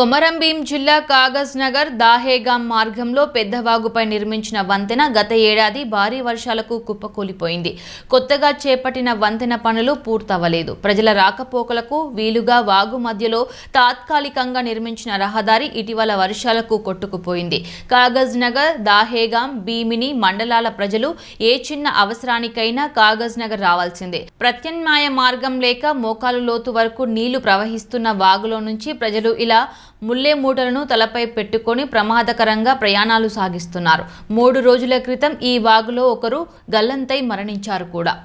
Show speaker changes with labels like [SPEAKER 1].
[SPEAKER 1] కొమరంభీం జిల్లా కాగజ్ నగర్ దాహేగాం మార్గంలో పెద్దవాగుపై నిర్మించిన వంతెన గత ఏడాది భారీ వర్షాలకు కుప్పకూలిపోయింది కొత్తగా చేపట్టిన వంతెన పనులు పూర్తవ్వలేదు ప్రజల రాకపోకలకు వీలుగా వాగు మధ్యలో తాత్కాలికంగా నిర్మించిన రహదారి ఇటీవల వర్షాలకు కొట్టుకుపోయింది కాగజ్ నగర్ దాహేగాం భీమిని మండలాల ప్రజలు ఏ చిన్న అవసరానికైనా కాగజ్ నగర్ రావాల్సిందే ప్రత్యామ్నాయ మార్గం లేక మోకాలు లోతు వరకు నీళ్లు ప్రవహిస్తున్న వాగులో నుంచి ప్రజలు ఇలా ముల్లే మూటలను తలపై పెట్టుకొని ప్రమాదకరంగా ప్రయాణాలు సాగిస్తున్నారు మూడు రోజుల క్రితం ఈ వాగులో ఒకరు గల్లంతై మరణించారు కూడా